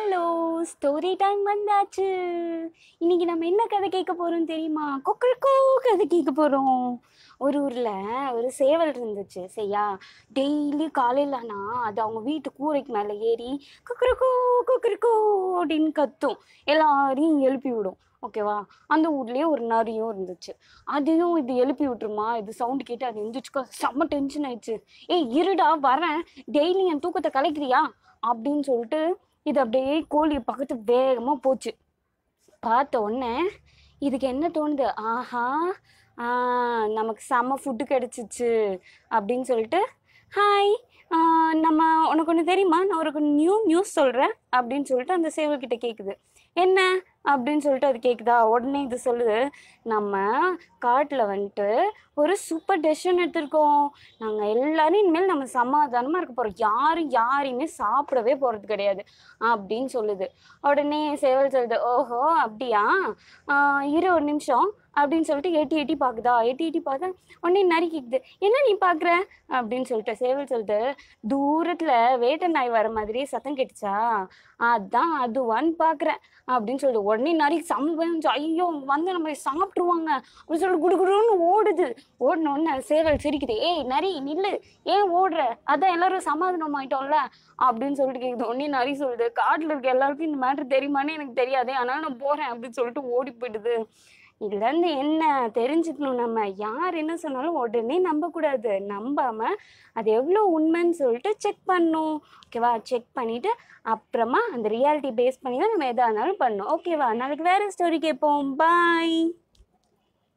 hello story time வந்தாச்சு இன்னைக்கு நம்ம என்ன கதை கேட்க போகிறோம் தெரியுமா கொக்கழுக்கோ கதை கேட்க போகிறோம் ஒரு ஊரில் ஒரு சேவல் இருந்துச்சு சரியா டெய்லி காலையிலனா அது அவங்க வீட்டு கூரைக்கு மேலே ஏறி குக்கருக்கோ குக்கருக்கோ அப்படின்னு கத்தும் எல்லாரையும் எழுப்பி விடும் ஓகேவா அந்த ஊர்லேயே ஒரு நரியும் இருந்துச்சு அதையும் இது எழுப்பி விட்டுருமா இது சவுண்டு கேட்டு அது எழுந்திரிச்சுக்கோ செம்ம டென்ஷன் ஆயிடுச்சு ஏய் இருடா வரேன் டெய்லி என் தூக்கத்தை கலைக்கிறியா அப்படின்னு சொல்லிட்டு இது அப்படியே கோழி பக்கத்து வேகமாக போச்சு பார்த்த உடனே இதுக்கு என்ன தோணுது ஆஹா நமக்கு செம்ம ஃபுட்டு கிடச்சிச்சு அப்படின்னு சொல்லிட்டு ஹாய் நம்ம உனக்கு ஒன்று தெரியுமா நான் ஒரு நியூ நியூஸ் சொல்கிறேன் அப்படின்னு சொல்லிட்டு அந்த சேவல்கிட்ட கேட்குது என்ன அப்படின்னு சொல்லிட்டு அது கேட்குதா உடனே இது சொல்லுது நம்ம காட்டில் வந்துட்டு ஒரு சூப்பர் டெசிஷன் எடுத்திருக்கோம் நாங்கள் எல்லாரும் இனிமேல் நம்ம சமாதானமாக இருக்க போகிறோம் யாரும் யாரையுமே சாப்பிடவே போகிறது கிடையாது அப்படின்னு சொல்லுது உடனே சேவல் சொல்லுது ஓஹோ அப்படியா இரு ஒரு நிமிஷம் அப்படின்னு சொல்லிட்டு எட்டி எட்டி பார்க்குதா எட்டி எட்டி பார்த்தா உடனே நறுக்கிக்குது என்ன நீ பார்க்குற அப்படின்னு சொல்லிட்டு சேவல் சொல்லிட்டு தூரத்தில் வேட்டை நாய் வர மாதிரி சத்தம் அதுதான் அதான் அதுவான்னு பார்க்குறேன் அப்படின்னு சொல்லிட்டு உடனே நறுக்கி சம்பவம் ஐயோ வந்து நம்ம சாப்பிட்ருவாங்க அப்படின்னு சொல்லிட்டு குடுகுடுன்னு ஓடுது ஓடணுன்னு சேவல் சிரிக்குது ஏய் நரி நில்லு ஏன் ஓடுற அதான் எல்லாரும் சமாதானம் ஆயிட்டோம்ல அப்படின்னு சொல்லிட்டு கேட்குது உடனே நரி சொல்லுது காட்டில் இருக்க எல்லாருக்கும் இந்த மேட்ரு தெரியுமான்னு எனக்கு தெரியாது அதனால நான் போகிறேன் அப்படின்னு சொல்லிட்டு ஓடி போயிடுது இதுலேருந்து என்ன தெரிஞ்சுக்கணும் நம்ம யார் என்ன சொன்னாலும் உடனே நம்பக்கூடாது நம்பாமல் அது எவ்வளோ உண்மைன்னு சொல்லிட்டு செக் பண்ணும் ஓகேவா செக் பண்ணிவிட்டு அப்புறமா அந்த ரியாலிட்டி பேஸ் பண்ணி தான் நம்ம எதாக இருந்தாலும் பண்ணோம் ஓகேவா நாளைக்கு வேறு ஸ்டோரி கேட்போம் பாய்